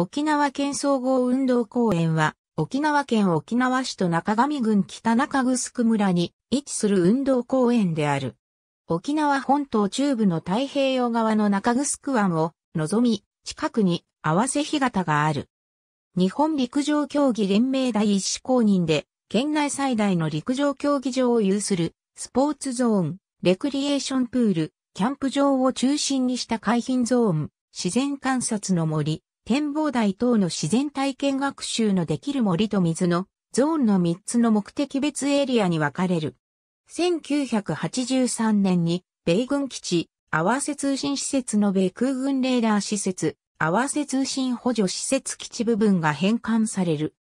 沖縄県総合運動公園は、沖縄県沖縄市と中上郡北中城村に位置する運動公園である。沖縄本島中部の太平洋側の中城湾を望み、近くに合わせ干潟がある。日本陸上競技連盟第一志公認で、県内最大の陸上競技場を有する、スポーツゾーン、レクリエーションプール、キャンプ場を中心にした海浜ゾーン、自然観察の森、展望台等の自然体験学習のできる森と水のゾーンの3つの目的別エリアに分かれる。1983年に米軍基地、合わせ通信施設の米空軍レーダー施設、合わせ通信補助施設基地部分が返還される。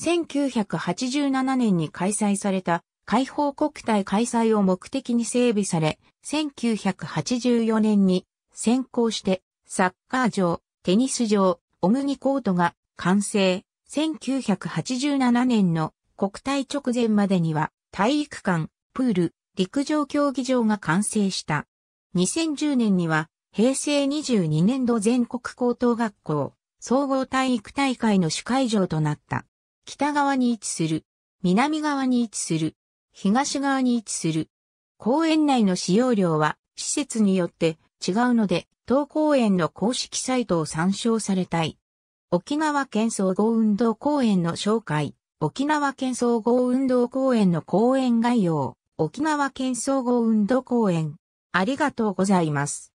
1987年に開催された解放国体開催を目的に整備され、1984年に先行してサッカー場、テニス場、お麦コートが完成。1987年の国体直前までには体育館、プール、陸上競技場が完成した。2010年には平成22年度全国高等学校総合体育大会の主会場となった。北側に位置する、南側に位置する、東側に位置する。公園内の使用料は施設によって違うので、当公園の公式サイトを参照されたい。沖縄県総合運動公園の紹介、沖縄県総合運動公園の公園概要、沖縄県総合運動公園。ありがとうございます。